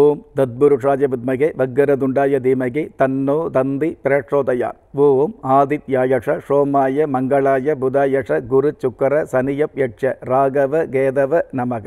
ஓம் தத்புருஷாய வித்மகே வக்கரதுண்டாய தீமகி தன்னோ தந்தி பிரக்ஷோதயா ஓம் ஆதித்யாயஷ சோமாய மங்களாய புதாயஷ குரு சுக்கர சனியப் யட்ச ராகவ கேதவ நமக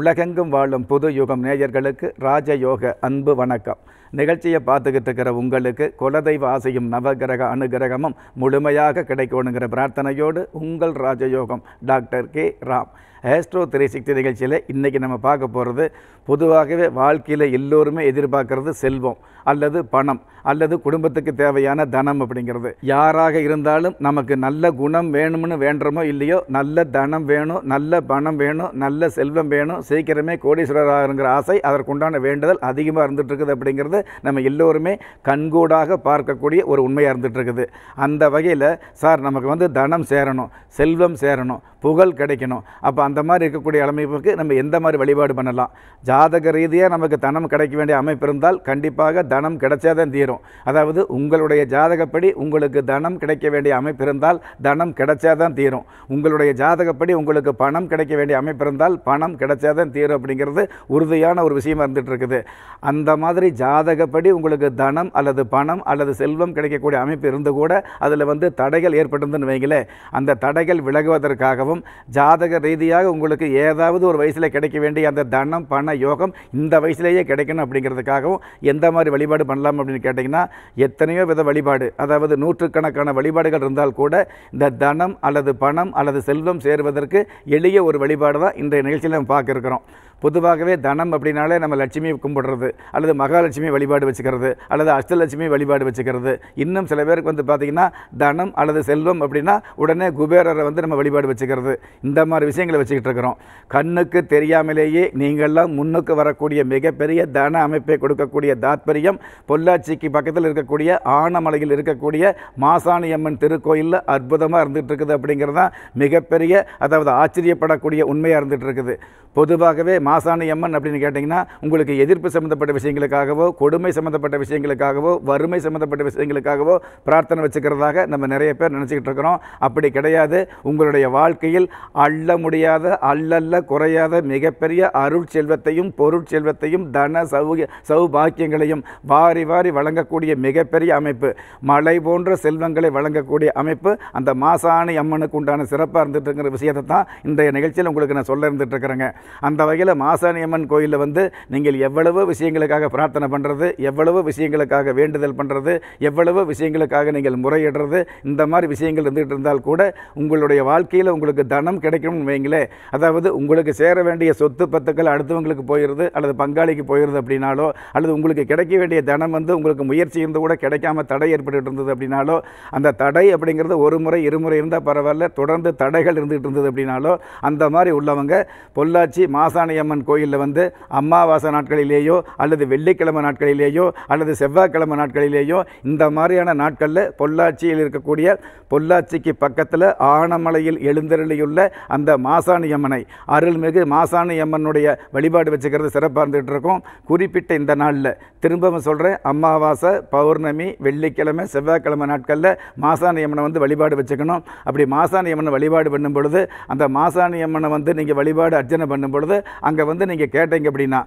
உலகெங்கும் வாழும் புது யுகம் நேயர்களுக்கு ராஜயோக அன்பு வணக்கம் நிகழ்ச்சியை பார்த்துக்கிட்டு இருக்கிற உங்களுக்கு குலதெய்வ ஆசையும் நவகிரக அனுகிரகமும் முழுமையாக கிடைக்கணுங்கிற பிரார்த்தனையோடு உங்கள் ராஜயோகம் டாக்டர் கே ராம் ஆஸ்ட்ரோ திரை சக்தி நிகழ்ச்சியில் இன்றைக்கி நம்ம பார்க்க போகிறது பொதுவாகவே வாழ்க்கையில் எல்லோருமே எதிர்பார்க்கறது செல்வம் அல்லது பணம் அல்லது குடும்பத்துக்கு தேவையான தனம் அப்படிங்கிறது யாராக இருந்தாலும் நமக்கு நல்ல குணம் வேணும்னு வேண்டுறமோ இல்லையோ நல்ல தனம் வேணும் நல்ல பணம் வேணும் நல்ல செல்வம் வேணும் சீக்கிரமே கோடீஸ்வரராகிற ஆசை அதற்குண்டான வேண்டுதல் அதிகமாக இருந்துகிட்ருக்குது அப்படிங்கிறது நம்ம எல்லோருமே கண்கூடாக பார்க்கக்கூடிய ஒரு உண்மையாக இருந்துகிட்ருக்குது அந்த வகையில் சார் நமக்கு வந்து தனம் சேரணும் செல்வம் சேரணும் புகழ் கிடைக்கணும் அப்போ அந்த மாதிரி இருக்கக்கூடிய அமைப்புக்கு நம்ம எந்த மாதிரி வழிபாடு பண்ணலாம் ஜாதக ரீதியாக நமக்கு தனம் கிடைக்க வேண்டிய அமைப்பு இருந்தால் கண்டிப்பாக தனம் கிடைச்சா தான் தீரும் அதாவது உங்களுடைய ஜாதகப்படி உங்களுக்கு தனம் கிடைக்க வேண்டிய அமைப்பு இருந்தால் தனம் கிடைச்சா தான் தீரும் உங்களுடைய ஜாதகப்படி உங்களுக்கு பணம் கிடைக்க வேண்டிய அமைப்பு இருந்தால் பணம் கிடைச்சா தான் தீரும் அப்படிங்கிறது உறுதியான ஒரு விஷயமா இருந்துகிட்டு இருக்குது அந்த மாதிரி ஜாதகப்படி உங்களுக்கு தனம் அல்லது பணம் அல்லது செல்வம் கிடைக்கக்கூடிய அமைப்பு இருந்து கூட அதில் வந்து தடைகள் ஏற்பட்டிருந்துன்னு வைங்களேன் அந்த தடைகள் விலகுவதற்காகவும் யோகம் ஜாதக ரீதியாக உங்களுக்கு ஏதாவது ஒரு வயசில் கிடைக்க வேண்டிய அந்த தனம் பண யோகம் இந்த வயசுலேயே கிடைக்கணும் அப்படிங்கிறதுக்காகவும் எந்த மாதிரி வழிபாடு பண்ணலாம் அப்படின்னு கேட்டிங்கன்னா எத்தனையோ வித வழிபாடு அதாவது நூற்றுக்கணக்கான வழிபாடுகள் இருந்தால் கூட இந்த தனம் அல்லது பணம் அல்லது செல்வம் சேருவதற்கு எளிய ஒரு வழிபாடு தான் இன்றைய நிகழ்ச்சியில் நம்ம பார்க்க இருக்கிறோம் பொதுவாகவே தனம் அப்படின்னாலே நம்ம லட்சுமி கும்பிடுறது அல்லது மகாலட்சுமி வழிபாடு வச்சுக்கிறது அல்லது அஷ்டலட்சுமி வழிபாடு வச்சுக்கிறது இன்னும் சில பேருக்கு வந்து பார்த்திங்கன்னா தனம் அல்லது செல்வம் அப்படின்னா உடனே குபேரரை வந்து நம்ம வழிபாடு வச்சுக்கிறது இந்த மாதிரி விஷயங்களை வச்சுக்கிட்டு இருக்கிறோம் கண்ணுக்கு தெரியாமலேயே நீங்கள்லாம் முன்னுக்கு வரக்கூடிய மிகப்பெரிய தன அமைப்பை கொடுக்கக்கூடிய தாத்பரியம் பொள்ளாச்சிக்கு பக்கத்தில் இருக்கக்கூடிய ஆனமலையில் இருக்கக்கூடிய மாசாணியம்மன் திருக்கோயிலில் அற்புதமாக இருந்துகிட்டு இருக்குது அப்படிங்கிறது தான் மிகப்பெரிய அதாவது ஆச்சரியப்படக்கூடிய உண்மையாக இருந்துகிட்டு இருக்குது பொதுவாகவே மாசாணி அம்மன் அப்படின்னு கேட்டிங்கன்னா உங்களுக்கு எதிர்ப்பு சம்மந்தப்பட்ட விஷயங்களுக்காகவோ கொடுமை சம்மந்தப்பட்ட விஷயங்களுக்காகவோ வறுமை சம்மந்தப்பட்ட விஷயங்களுக்காகவோ பிரார்த்தனை வச்சுக்கிறதாக நம்ம நிறைய பேர் நினச்சிக்கிட்டு இருக்கிறோம் அப்படி கிடையாது உங்களுடைய வாழ்க்கையில் அள்ள முடியாத அல்லல்ல குறையாத மிகப்பெரிய அருள் செல்வத்தையும் பொருட்செல்வத்தையும் தன சௌக சௌபாக்கியங்களையும் வாரி வாரி வழங்கக்கூடிய மிகப்பெரிய அமைப்பு மலை போன்ற செல்வங்களை வழங்கக்கூடிய அமைப்பு அந்த மாசாணி அம்மனுக்கு உண்டான சிறப்பாக இருந்துட்டுருங்கிற விஷயத்தை தான் இந்த நிகழ்ச்சியில் உங்களுக்கு நான் சொல்ல இருந்துகிட்ருக்கிறேங்க அந்த வகையில் மாசாணியம்மன் கோயிலில் வந்து நீங்கள் எவ்வளவோ விஷயங்களுக்காக பிரார்த்தனை பண்ணுறது எவ்வளவோ விஷயங்களுக்காக வேண்டுதல் பண்ணுறது எவ்வளவோ விஷயங்களுக்காக நீங்கள் முறையிடுறது இந்த மாதிரி விஷயங்கள் இருந்துகிட்டு இருந்தால் கூட உங்களுடைய வாழ்க்கையில் உங்களுக்கு தனம் கிடைக்கணும்னு வைங்களேன் அதாவது உங்களுக்கு சேர வேண்டிய சொத்து பத்துக்கள் அடுத்தவங்களுக்கு போயிடுது அல்லது பங்காளிக்கு போயிடுது அப்படின்னாலோ அல்லது உங்களுக்கு கிடைக்க வேண்டிய தனம் வந்து உங்களுக்கு முயற்சி இருந்து கூட கிடைக்காம தடை ஏற்பட்டு இருந்தது அப்படின்னாலோ அந்த தடை அப்படிங்கிறது ஒரு முறை இருமுறை இருந்தால் பரவாயில்ல தொடர்ந்து தடைகள் இருந்துகிட்டு இருந்தது அப்படின்னாலோ அந்த மாதிரி உள்ளவங்க பொள்ளாச்சி மாசாணி மாசாணியம்மன் கோயிலில் வந்து அமாவாசை நாட்களிலேயோ அல்லது வெள்ளிக்கிழமை நாட்களிலேயோ அல்லது செவ்வாய்க்கிழமை நாட்களிலேயோ இந்த மாதிரியான நாட்களில் பொள்ளாச்சியில் இருக்கக்கூடிய பொள்ளாச்சிக்கு பக்கத்தில் ஆனமலையில் எழுந்தருளியுள்ள அந்த மாசாணியம்மனை அருள்மிகு மாசாணியம்மனுடைய வழிபாடு வச்சுக்கிறது சிறப்பாக இருந்துகிட்டு இருக்கும் குறிப்பிட்ட இந்த நாளில் திரும்பவும் சொல்கிறேன் அமாவாசை பௌர்ணமி வெள்ளிக்கிழமை செவ்வாய்க்கிழமை நாட்களில் மாசாணியம்மனை வந்து வழிபாடு வச்சுக்கணும் அப்படி மாசாணியம்மனை வழிபாடு பண்ணும் பொழுது அந்த மாசாணியம்மனை வந்து நீங்கள் வழிபாடு அர்ச்சனை பண்ண பண்ணும் பொழுது அங்கே வந்து நீங்கள் கேட்டீங்க அப்படின்னா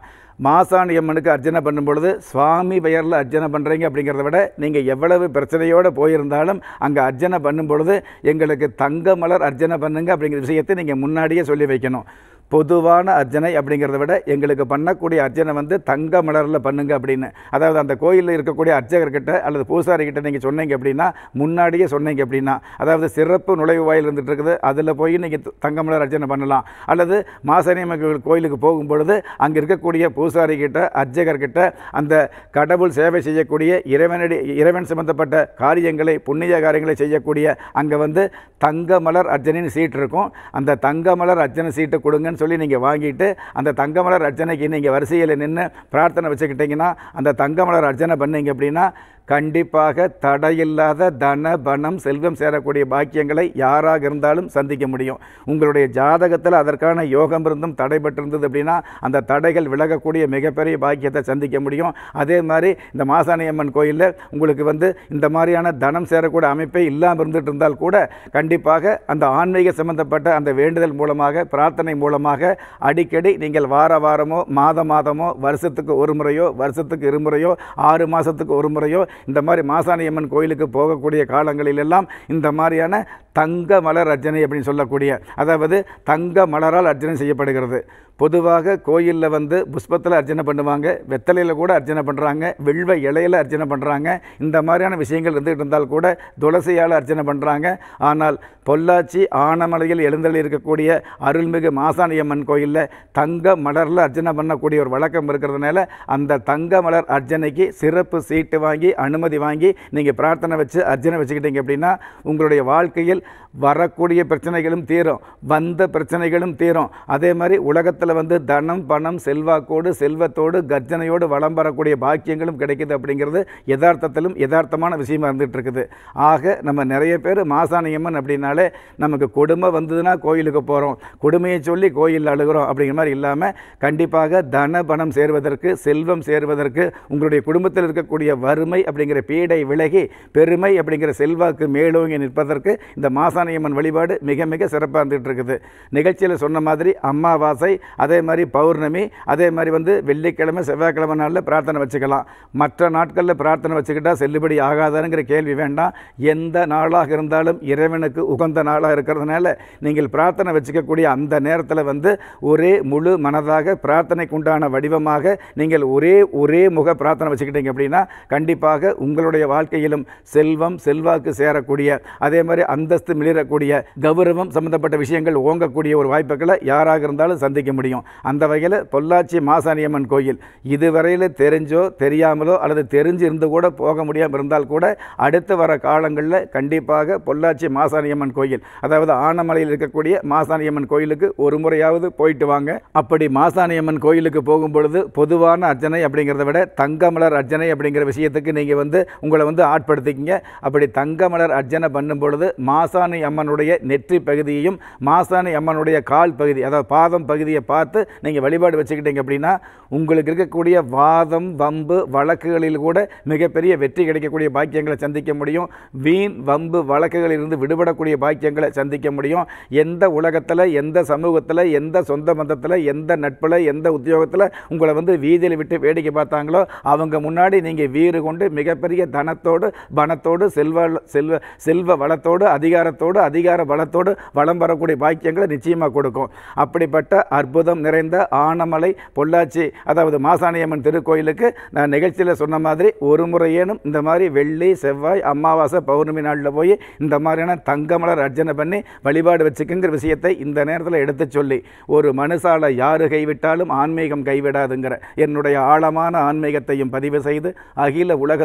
மாசாணி அம்மனுக்கு அர்ச்சனை பண்ணும் பொழுது சுவாமி பெயரில் அர்ச்சனை பண்ணுறீங்க அப்படிங்கிறத விட நீங்கள் எவ்வளவு பிரச்சனையோடு போயிருந்தாலும் அங்கே அர்ச்சனை பண்ணும் பொழுது எங்களுக்கு தங்க மலர் அர்ச்சனை பண்ணுங்க அப்படிங்கிற விஷயத்தை நீங்கள் முன்னாடியே சொல்லி வைக்கணும் பொதுவான அர்ச்சனை அப்படிங்கிறத விட எங்களுக்கு பண்ணக்கூடிய அர்ச்சனை வந்து தங்க மலரில் பண்ணுங்க அப்படின்னு அதாவது அந்த கோயிலில் இருக்கக்கூடிய அர்ச்சகர்கிட்ட அல்லது பூசாரிக்கிட்ட நீங்கள் சொன்னீங்க அப்படின்னா முன்னாடியே சொன்னீங்க அப்படின்னா அதாவது சிறப்பு நுழைவு வாயில் இருந்துட்டு இருக்குது அதில் போய் நீங்கள் தங்க மலர் அர்ச்சனை பண்ணலாம் அல்லது மாசனியம்மன் கோயிலுக்கு போகும் பொழுது அங்கே இருக்கக்கூடிய பூசாரிக்கிட்ட அர்ச்சகர்கிட்ட அந்த கடவுள் சேவை செய்யக்கூடிய இறைவனடி இறைவன் சம்பந்தப்பட்ட காரியங்களை புண்ணிய காரியங்களை செய்யக்கூடிய அங்கே வந்து தங்க மலர் அர்ச்சனைன்னு சீட் இருக்கும் அந்த தங்க மலர் அர்ச்சனை சீட்டை கொடுங்க தங்கமலர்னு சொல்லி நீங்கள் வாங்கிட்டு அந்த தங்கமலர் அர்ச்சனைக்கு நீங்கள் வரிசையில் நின்று பிரார்த்தனை வச்சுக்கிட்டிங்கன்னா அந்த தங்கமலர் அர்ச்சனை பண்ணிங்க அப்படின்னா கண்டிப்பாக தடையில்லாத தன பணம் செல்வம் சேரக்கூடிய பாக்கியங்களை யாராக இருந்தாலும் சந்திக்க முடியும் உங்களுடைய ஜாதகத்தில் அதற்கான யோகம் இருந்தும் தடைபட்டிருந்தது அப்படின்னா அந்த தடைகள் விலகக்கூடிய மிகப்பெரிய பாக்கியத்தை சந்திக்க முடியும் அதே மாதிரி இந்த மாசாணியம்மன் கோயிலில் உங்களுக்கு வந்து இந்த மாதிரியான தனம் சேரக்கூடிய அமைப்பே இல்லாமல் இருந்துகிட்டு இருந்தால் கூட கண்டிப்பாக அந்த ஆன்மீக சம்பந்தப்பட்ட அந்த வேண்டுதல் மூலமாக பிரார்த்தனை மூலமாக அடிக்கடி நீங்கள் வார வாரமோ மாத மாதமோ வருஷத்துக்கு ஒரு முறையோ வருஷத்துக்கு இருமுறையோ ஆறு மாதத்துக்கு ஒரு முறையோ இந்த மாதிரி மாசாணியம்மன் கோயிலுக்கு போகக்கூடிய காலங்களிலெல்லாம் இந்த மாதிரியான தங்க மலர் அர்ச்சனை அப்படின்னு சொல்லக்கூடிய அதாவது தங்க மலரால் அர்ச்சனை செய்யப்படுகிறது பொதுவாக கோயிலில் வந்து புஷ்பத்தில் அர்ச்சனை பண்ணுவாங்க வெத்தலையில் கூட அர்ச்சனை பண்ணுறாங்க வெள்வ இலையில் அர்ச்சனை பண்ணுறாங்க இந்த மாதிரியான விஷயங்கள் இருந்துகிட்டு இருந்தால் கூட துளசியால் அர்ச்சனை பண்ணுறாங்க ஆனால் பொள்ளாச்சி ஆனமலையில் எழுந்தலில் இருக்கக்கூடிய அருள்மிகு மாசாணியம்மன் கோயிலில் தங்க மலரில் அர்ச்சனை பண்ணக்கூடிய ஒரு வழக்கம் இருக்கிறதுனால அந்த தங்க மலர் அர்ச்சனைக்கு சிறப்பு சீட்டு வாங்கி அனுமதி வாங்கி நீங்கள் பிரார்த்தனை வச்சு அர்ஜனை வச்சுக்கிட்டீங்க அப்படின்னா உங்களுடைய வாழ்க்கையில் வரக்கூடிய பிரச்சனைகளும் தீரும் வந்த பிரச்சனைகளும் தீரும் அதே மாதிரி உலகத்தில் வந்து தனம் பணம் செல்வாக்கோடு செல்வத்தோடு கர்ஜனையோடு வளம் வரக்கூடிய பாக்கியங்களும் கிடைக்குது அப்படிங்கிறது யதார்த்தத்திலும் யதார்த்தமான விஷயமா இருந்துகிட்டு இருக்குது ஆக நம்ம நிறைய பேர் மாசாணியம்மன் அப்படின்னாலே நமக்கு கொடுமை வந்ததுன்னா கோயிலுக்கு போகிறோம் கொடுமையை சொல்லி கோயில் அழுகிறோம் அப்படிங்கிற மாதிரி இல்லாமல் கண்டிப்பாக தன பணம் சேர்வதற்கு செல்வம் சேர்வதற்கு உங்களுடைய குடும்பத்தில் இருக்கக்கூடிய வறுமை அப்படிங்கிற பீடை விலகி பெருமை அப்படிங்கிற செல்வாக்கு மேலோங்கி நிற்பதற்கு இந்த மாசாணியம்மன் வழிபாடு மிக மிக சிறப்பாக இருந்துகிட்டு இருக்குது நிகழ்ச்சியில் சொன்ன மாதிரி அம்மாவாசை அதே மாதிரி பௌர்ணமி அதே மாதிரி வந்து வெள்ளிக்கிழமை செவ்வாய்க்கிழமை நாளில் பிரார்த்தனை வச்சுக்கலாம் மற்ற நாட்களில் பிரார்த்தனை வச்சுக்கிட்டால் செல்லுபடி ஆகாதானுங்கிற கேள்வி வேண்டாம் எந்த நாளாக இருந்தாலும் இறைவனுக்கு உகந்த நாளாக இருக்கிறதுனால நீங்கள் பிரார்த்தனை வச்சுக்கக்கூடிய அந்த நேரத்தில் வந்து ஒரே முழு மனதாக பிரார்த்தனைக்குண்டான வடிவமாக நீங்கள் ஒரே ஒரே முக பிரார்த்தனை வச்சுக்கிட்டீங்க அப்படின்னா கண்டிப்பாக உங்களுடைய வாழ்க்கையிலும் செல்வம் செல்வாக்கு சேரக்கூடிய அதே மாதிரி அந்தஸ்து மிளிரக்கூடிய கௌரவம் சம்பந்தப்பட்ட விஷயங்கள் ஓங்கக்கூடிய ஒரு வாய்ப்புகளை யாராக இருந்தாலும் சந்திக்க முடியும் அந்த வகையில் பொள்ளாச்சி மாசாணியம்மன் கோயில் இதுவரையில் தெரிஞ்சோ தெரியாமலோ அல்லது தெரிஞ்சு கூட போக முடியாமல் இருந்தால் கூட அடுத்து வர காலங்களில் கண்டிப்பாக பொள்ளாச்சி மாசாணியம்மன் கோயில் அதாவது ஆனமலையில் இருக்கக்கூடிய மாசாணியம்மன் கோயிலுக்கு ஒரு முறையாவது போயிட்டு வாங்க அப்படி மாசாணியம்மன் கோயிலுக்கு போகும் பொழுது பொதுவான அர்ச்சனை அப்படிங்கிறத விட தங்கமலர் அர்ச்சனை அப்படிங்கிற விஷயத்துக்கு நீங்க நீங்கள் வந்து உங்களை வந்து ஆட்படுத்திக்கிங்க அப்படி தங்கமலர் அர்ச்சனை பண்ணும் பொழுது மாசாணி அம்மனுடைய நெற்றி பகுதியையும் மாசாணி அம்மனுடைய கால் பகுதி அதாவது பாதம் பகுதியை பார்த்து நீங்கள் வழிபாடு வச்சுக்கிட்டீங்க அப்படின்னா உங்களுக்கு இருக்கக்கூடிய வாதம் வம்பு வழக்குகளில் கூட மிகப்பெரிய வெற்றி கிடைக்கக்கூடிய பாக்கியங்களை சந்திக்க முடியும் வீண் வம்பு வழக்குகளிலிருந்து விடுபடக்கூடிய பாக்கியங்களை சந்திக்க முடியும் எந்த உலகத்தில் எந்த சமூகத்தில் எந்த சொந்த மந்தத்தில் எந்த நட்பில் எந்த உத்தியோகத்தில் உங்களை வந்து வீதியில் விட்டு வேடிக்கை பார்த்தாங்களோ அவங்க முன்னாடி நீங்கள் வீறு கொண்டு மிகப்பெரிய தனத்தோடு பணத்தோடு செல்வ செல்வ செல்வ வளத்தோடு அதிகாரத்தோடு அதிகார வளத்தோடு வளம் வரக்கூடிய பாக்கியங்களை நிச்சயமாக கொடுக்கும் அப்படிப்பட்ட அற்புதம் நிறைந்த ஆனமலை பொள்ளாச்சி அதாவது மாசாணியம்மன் திருக்கோயிலுக்கு நான் நிகழ்ச்சியில் சொன்ன மாதிரி ஒரு முறையேனும் இந்த மாதிரி வெள்ளி செவ்வாய் அமாவாசை பௌர்ணமி நாளில் போய் இந்த மாதிரியான தங்கமலர் அர்ச்சனை பண்ணி வழிபாடு வச்சுக்குங்கிற விஷயத்தை இந்த நேரத்தில் எடுத்து சொல்லி ஒரு மனுஷால யார் கைவிட்டாலும் ஆன்மீகம் கைவிடாதுங்கிற என்னுடைய ஆழமான ஆன்மீகத்தையும் பதிவு செய்து அகில உலக